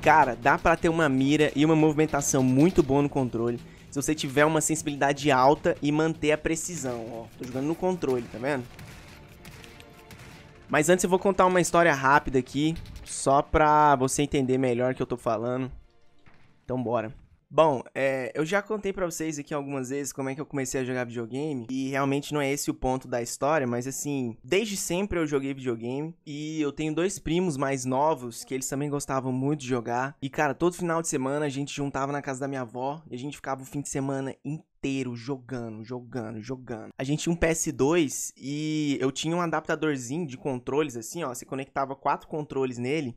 Cara, dá para ter uma mira e uma movimentação muito boa no controle. Se você tiver uma sensibilidade alta e manter a precisão, ó. Tô jogando no controle, tá vendo? Mas antes eu vou contar uma história rápida aqui, só pra você entender melhor o que eu tô falando. Então bora. Bom, é, eu já contei para vocês aqui algumas vezes como é que eu comecei a jogar videogame, e realmente não é esse o ponto da história, mas assim, desde sempre eu joguei videogame, e eu tenho dois primos mais novos que eles também gostavam muito de jogar, e cara, todo final de semana a gente juntava na casa da minha avó, e a gente ficava o fim de semana inteiro inteiro jogando, jogando, jogando. A gente tinha um PS2 e eu tinha um adaptadorzinho de controles assim, ó. Você conectava quatro controles nele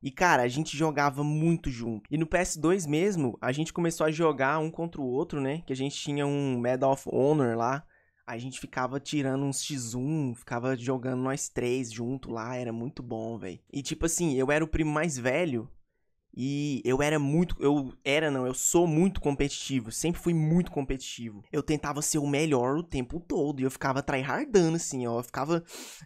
e cara, a gente jogava muito junto. E no PS2 mesmo, a gente começou a jogar um contra o outro, né? Que a gente tinha um Medal of Honor lá. A gente ficava tirando uns X1, ficava jogando nós três junto lá, era muito bom, velho. E tipo assim, eu era o primo mais velho, e eu era muito. Eu era, não, eu sou muito competitivo. Sempre fui muito competitivo. Eu tentava ser o melhor o tempo todo. E eu ficava tryhardando, assim, ó. Eu ficava.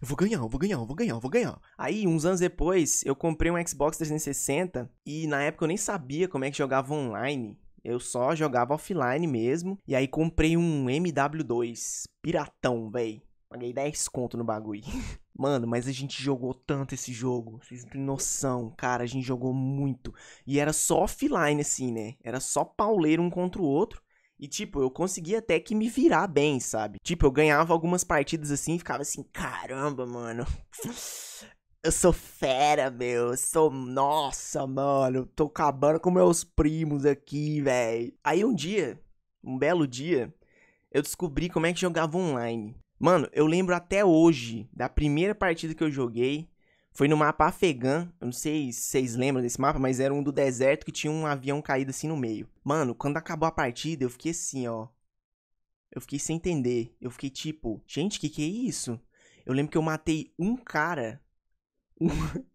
Eu vou ganhar, eu vou ganhar, eu vou ganhar, eu vou ganhar. Aí, uns anos depois, eu comprei um Xbox 360. E na época eu nem sabia como é que jogava online. Eu só jogava offline mesmo. E aí comprei um MW2. Piratão, véi. Paguei 10 conto no bagulho. Mano, mas a gente jogou tanto esse jogo. Vocês não têm noção, cara. A gente jogou muito. E era só offline, assim, né? Era só pauleiro um contra o outro. E, tipo, eu conseguia até que me virar bem, sabe? Tipo, eu ganhava algumas partidas assim e ficava assim: caramba, mano. Eu sou fera, meu. Eu sou. Nossa, mano. tô acabando com meus primos aqui, velho. Aí um dia, um belo dia, eu descobri como é que jogava online. Mano, eu lembro até hoje da primeira partida que eu joguei. Foi no mapa Afegã. Eu não sei se vocês lembram desse mapa, mas era um do deserto que tinha um avião caído assim no meio. Mano, quando acabou a partida, eu fiquei assim, ó. Eu fiquei sem entender. Eu fiquei tipo, gente, que que é isso? Eu lembro que eu matei um cara. Um,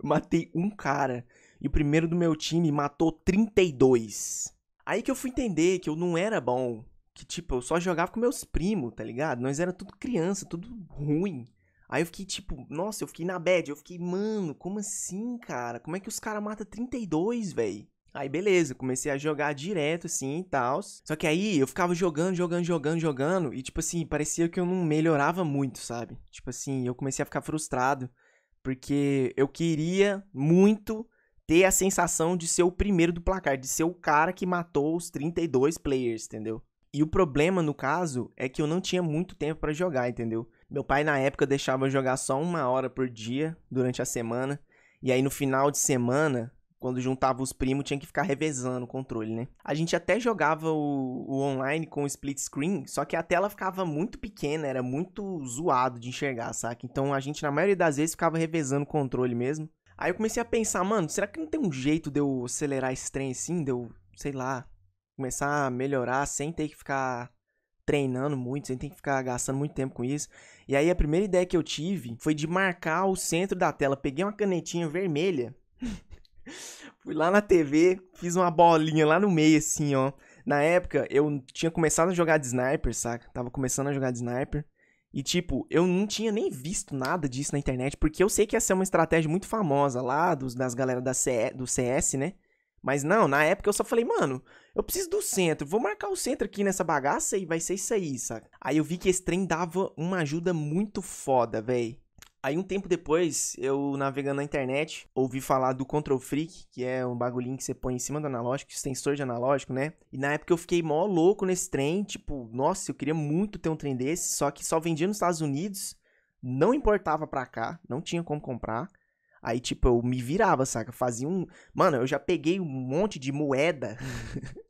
matei um cara. E o primeiro do meu time matou 32. Aí que eu fui entender que eu não era bom que, tipo, eu só jogava com meus primos, tá ligado? Nós era tudo criança, tudo ruim. Aí eu fiquei, tipo, nossa, eu fiquei na bad. Eu fiquei, mano, como assim, cara? Como é que os caras matam 32, velho? Aí beleza, comecei a jogar direto assim e tal. Só que aí eu ficava jogando, jogando, jogando, jogando. E tipo assim, parecia que eu não melhorava muito, sabe? Tipo assim, eu comecei a ficar frustrado. Porque eu queria muito ter a sensação de ser o primeiro do placar, de ser o cara que matou os 32 players, entendeu? E o problema, no caso, é que eu não tinha muito tempo para jogar, entendeu? Meu pai, na época, deixava eu jogar só uma hora por dia durante a semana. E aí, no final de semana, quando juntava os primos, tinha que ficar revezando o controle, né? A gente até jogava o, o online com o split screen, só que a tela ficava muito pequena, era muito zoado de enxergar, saca? Então a gente, na maioria das vezes, ficava revezando o controle mesmo. Aí eu comecei a pensar, mano, será que não tem um jeito de eu acelerar esse trem assim? De eu, sei lá, começar a melhorar sem ter que ficar treinando muito, sem ter que ficar gastando muito tempo com isso. E aí a primeira ideia que eu tive foi de marcar o centro da tela. Peguei uma canetinha vermelha, fui lá na TV, fiz uma bolinha lá no meio assim, ó. Na época, eu tinha começado a jogar de sniper, saca? Tava começando a jogar de sniper. E, tipo, eu não tinha nem visto nada disso na internet, porque eu sei que essa é uma estratégia muito famosa lá dos, das galera da CE, do CS, né? Mas não, na época eu só falei, mano, eu preciso do centro, vou marcar o centro aqui nessa bagaça e vai ser isso aí, saca? Aí eu vi que esse trem dava uma ajuda muito foda, véi. Aí um tempo depois, eu navegando na internet, ouvi falar do Control Freak, que é um bagulhinho que você põe em cima do analógico, extensor de analógico, né? E na época eu fiquei mó louco nesse trem, tipo, nossa, eu queria muito ter um trem desse, só que só vendia nos Estados Unidos, não importava pra cá, não tinha como comprar. Aí, tipo, eu me virava, saca? Fazia um. Mano, eu já peguei um monte de moeda. Hum.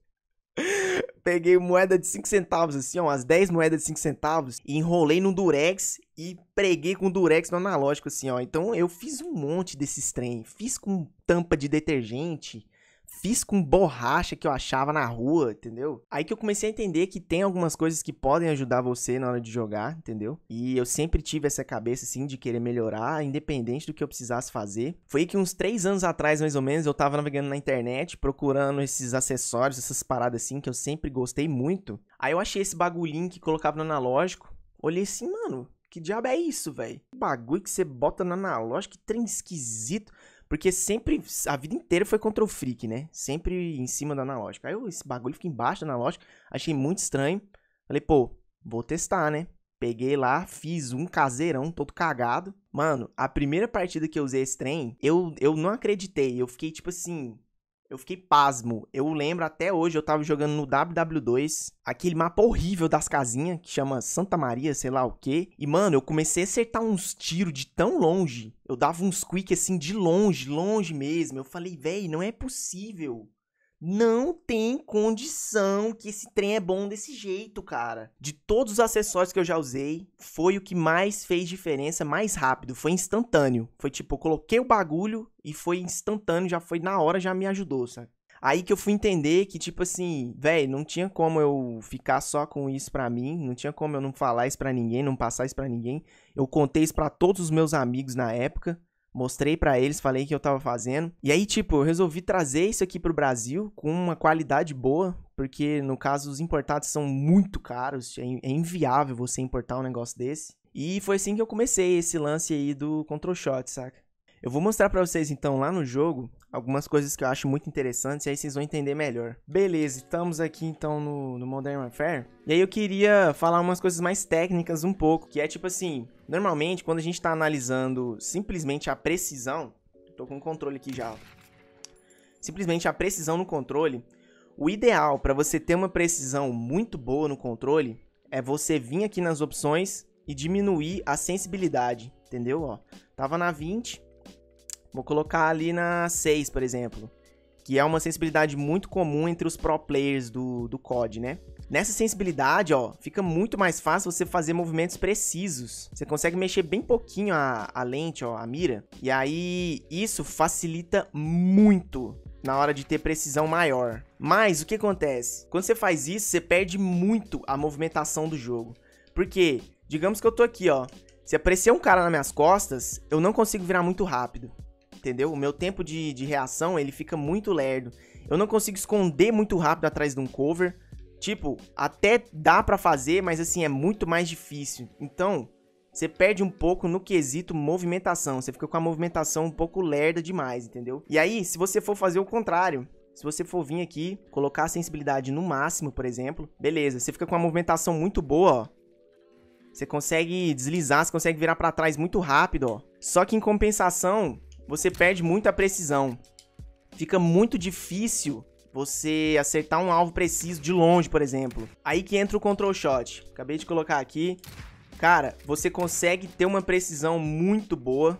peguei moeda de 5 centavos, assim, ó, as 10 moedas de 5 centavos, e enrolei num durex e preguei com durex no analógico, assim, ó. Então eu fiz um monte desses trem. Fiz com tampa de detergente, fiz com borracha que eu achava na rua, entendeu? Aí que eu comecei a entender que tem algumas coisas que podem ajudar você na hora de jogar, entendeu? E eu sempre tive essa cabeça, assim, de querer melhorar, independente do que eu precisasse fazer. Foi que uns três anos atrás, mais ou menos, eu tava navegando na internet, procurando esses acessórios, essas paradas, assim, que eu sempre gostei muito. Aí eu achei esse bagulhinho que colocava no analógico. Olhei assim, mano, que diabo é isso, velho? Bagulho que você bota no analógico, que trem esquisito. Porque sempre, a vida inteira foi contra o freak, né? Sempre em cima da analógica. Aí eu, esse bagulho fica embaixo da analógica, achei muito estranho. Falei, pô, vou testar, né? Peguei lá, fiz um caseirão, todo cagado. Mano, a primeira partida que eu usei esse trem, eu, eu não acreditei. Eu fiquei tipo assim, eu fiquei pasmo. Eu lembro até hoje, eu tava jogando no WW2, aquele mapa horrível das casinhas, que chama Santa Maria, sei lá o quê. E, mano, eu comecei a acertar uns tiros de tão longe. Eu dava uns quick assim de longe, longe mesmo. Eu falei, véi, não é possível. Não tem condição que esse trem é bom desse jeito, cara. De todos os acessórios que eu já usei, foi o que mais fez diferença mais rápido. Foi instantâneo. Foi tipo, eu coloquei o bagulho e foi instantâneo, já foi na hora, já me ajudou, sabe? Aí que eu fui entender que, tipo assim, velho, não tinha como eu ficar só com isso pra mim, não tinha como eu não falar isso pra ninguém, não passar isso pra ninguém. Eu contei isso pra todos os meus amigos na época mostrei para eles, falei que eu tava fazendo. E aí, tipo, eu resolvi trazer isso aqui pro Brasil com uma qualidade boa, porque no caso os importados são muito caros, é, é inviável você importar um negócio desse. E foi assim que eu comecei esse lance aí do control shot, saca? Eu vou mostrar para vocês então lá no jogo algumas coisas que eu acho muito interessantes e aí vocês vão entender melhor. Beleza, estamos aqui então no, no Modern Warfare. E aí eu queria falar umas coisas mais técnicas um pouco, que é tipo assim, normalmente quando a gente tá analisando simplesmente a precisão, tô com o controle aqui já, ó. simplesmente a precisão no controle, o ideal para você ter uma precisão muito boa no controle é você vir aqui nas opções e diminuir a sensibilidade, entendeu? Ó, tava na 20, Vou colocar ali na 6, por exemplo. Que é uma sensibilidade muito comum entre os pro players do, do COD, né? Nessa sensibilidade, ó, fica muito mais fácil você fazer movimentos precisos. Você consegue mexer bem pouquinho a, a lente, ó, a mira. E aí, isso facilita muito na hora de ter precisão maior. Mas o que acontece? Quando você faz isso, você perde muito a movimentação do jogo. Porque, digamos que eu tô aqui, ó. Se aparecer um cara nas minhas costas, eu não consigo virar muito rápido entendeu? O meu tempo de, de reação, ele fica muito lerdo. Eu não consigo esconder muito rápido atrás de um cover. Tipo, até dá para fazer, mas assim, é muito mais difícil. Então, você perde um pouco no quesito movimentação. Você fica com a movimentação um pouco lerda demais, entendeu? E aí, se você for fazer o contrário, se você for vir aqui, colocar a sensibilidade no máximo, por exemplo, beleza, você fica com uma movimentação muito boa, ó. Você consegue deslizar, você consegue virar para trás muito rápido, ó. Só que em compensação, você perde muita precisão. Fica muito difícil você acertar um alvo preciso de longe, por exemplo. Aí que entra o control shot. Acabei de colocar aqui. Cara, você consegue ter uma precisão muito boa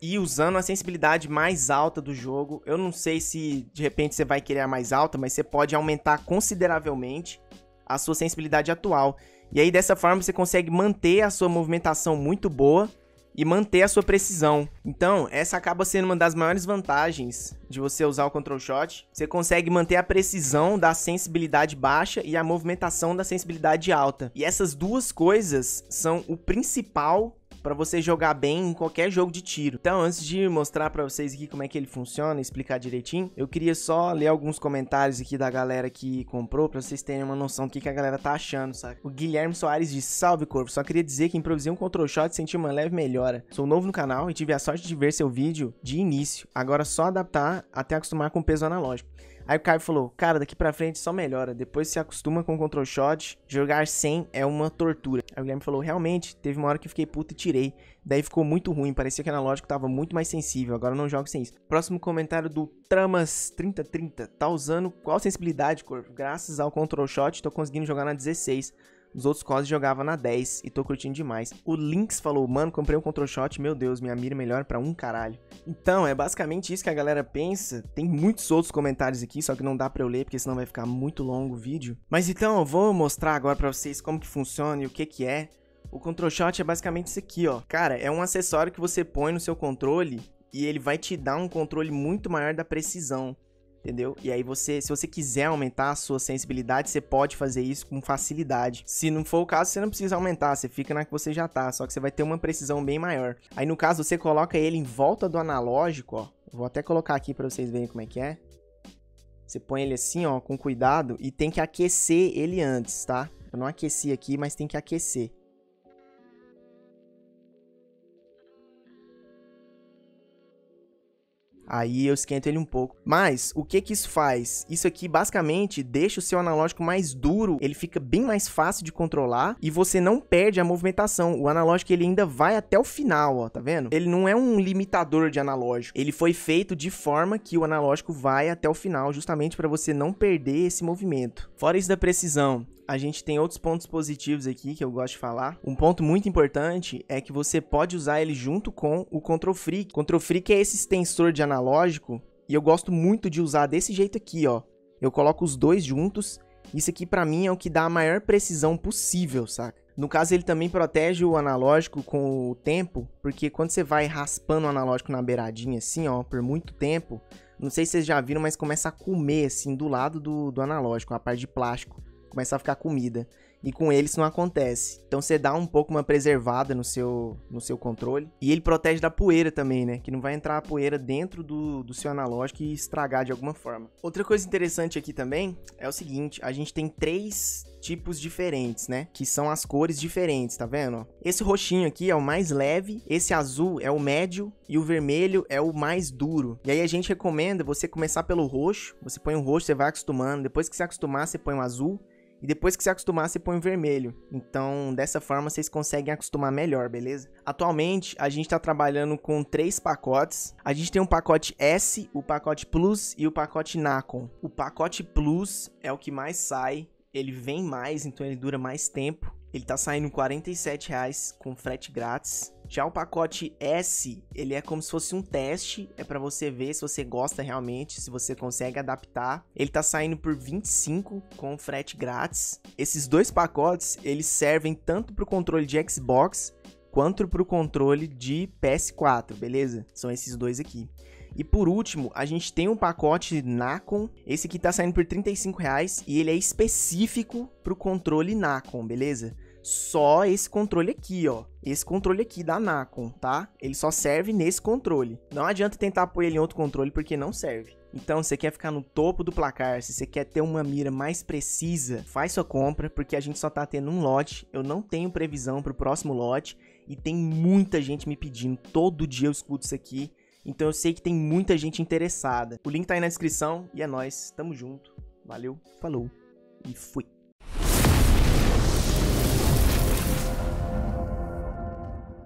e usando a sensibilidade mais alta do jogo. Eu não sei se de repente você vai querer a mais alta, mas você pode aumentar consideravelmente a sua sensibilidade atual. E aí dessa forma você consegue manter a sua movimentação muito boa e manter a sua precisão. Então, essa acaba sendo uma das maiores vantagens de você usar o control shot. Você consegue manter a precisão da sensibilidade baixa e a movimentação da sensibilidade alta. E essas duas coisas são o principal para você jogar bem em qualquer jogo de tiro. Então, antes de mostrar para vocês aqui como é que ele funciona, explicar direitinho, eu queria só ler alguns comentários aqui da galera que comprou para vocês terem uma noção do que, que a galera tá achando, saca? O Guilherme Soares disse: "Salve Corvo, só queria dizer que improvisei um control shot e senti uma leve melhora. Sou novo no canal e tive a sorte de ver seu vídeo de início. Agora só adaptar até acostumar com o peso analógico." Aí o Caio falou, cara, daqui pra frente só melhora. Depois se acostuma com o control shot, jogar sem é uma tortura. Aí o Guilherme falou, realmente, teve uma hora que eu fiquei puto e tirei. Daí ficou muito ruim, parecia que o analógico tava muito mais sensível, agora não jogo sem isso. Próximo comentário do Tramas3030, tá usando qual sensibilidade, Corvo? Graças ao control shot, tô conseguindo jogar na 16. Os outros quase jogava na 10 e tô curtindo demais. O Lynx falou, mano, comprei um control shot, meu Deus, minha mira é melhor para um caralho. Então, é basicamente isso que a galera pensa. Tem muitos outros comentários aqui, só que não dá para eu ler, porque senão vai ficar muito longo o vídeo. Mas então, eu vou mostrar agora para vocês como que funciona e o que que é. O control shot é basicamente isso aqui, ó. Cara, é um acessório que você põe no seu controle e ele vai te dar um controle muito maior da precisão entendeu? E aí você, se você quiser aumentar a sua sensibilidade, você pode fazer isso com facilidade. Se não for o caso, você não precisa aumentar, você fica na que você já tá, só que você vai ter uma precisão bem maior. Aí no caso, você coloca ele em volta do analógico, ó. Vou até colocar aqui para vocês verem como é que é. Você põe ele assim, ó, com cuidado e tem que aquecer ele antes, tá? Eu não aqueci aqui, mas tem que aquecer. Aí eu esquento ele um pouco. Mas o que que isso faz? Isso aqui basicamente deixa o seu analógico mais duro, ele fica bem mais fácil de controlar e você não perde a movimentação. O analógico ele ainda vai até o final, ó, tá vendo? Ele não é um limitador de analógico. Ele foi feito de forma que o analógico vai até o final, justamente para você não perder esse movimento. Fora isso da precisão, a gente tem outros pontos positivos aqui que eu gosto de falar. Um ponto muito importante é que você pode usar ele junto com o Control Freak. Control Freak é esse extensor de analógico e eu gosto muito de usar desse jeito aqui, ó. Eu coloco os dois juntos. Isso aqui para mim é o que dá a maior precisão possível, saca? No caso, ele também protege o analógico com o tempo, porque quando você vai raspando o analógico na beiradinha assim, ó, por muito tempo, não sei se vocês já viram, mas começa a comer assim do lado do, do analógico, a parte de plástico começar a ficar comida. E com ele isso não acontece. Então você dá um pouco uma preservada no seu, no seu controle. E ele protege da poeira também, né? Que não vai entrar a poeira dentro do, do seu analógico e estragar de alguma forma. Outra coisa interessante aqui também é o seguinte: a gente tem três tipos diferentes, né? Que são as cores diferentes, tá vendo? Esse roxinho aqui é o mais leve, esse azul é o médio e o vermelho é o mais duro. E aí a gente recomenda você começar pelo roxo, você põe o roxo, você vai acostumando, depois que se acostumar, você põe o azul e depois que se acostumar, você põe vermelho. Então, dessa forma, vocês conseguem acostumar melhor, beleza? Atualmente, a gente está trabalhando com três pacotes. A gente tem um pacote S, o pacote Plus e o pacote Nacon. O pacote Plus é o que mais sai, ele vem mais, então ele dura mais tempo ele tá saindo R$ 47,00 com frete grátis. Já o pacote S, ele é como se fosse um teste, é para você ver se você gosta realmente, se você consegue adaptar. Ele tá saindo por 25 com frete grátis. Esses dois pacotes, eles servem tanto para o controle de Xbox quanto para o controle de PS4, beleza? São esses dois aqui. E por último, a gente tem um pacote Nacon. Esse aqui tá saindo por R$ 35 e ele é específico pro controle Nacon, beleza? só esse controle aqui, ó. Esse controle aqui da Nacon, tá? Ele só serve nesse controle. Não adianta tentar pôr ele em outro controle porque não serve. Então, se você quer ficar no topo do placar, se você quer ter uma mira mais precisa, faz sua compra, porque a gente só tá tendo um lote. Eu não tenho previsão pro próximo lote e tem muita gente me pedindo. Todo dia eu escuto isso aqui. Então eu sei que tem muita gente interessada. O link tá aí na descrição e é nós, tamo junto. Valeu, falou e fui.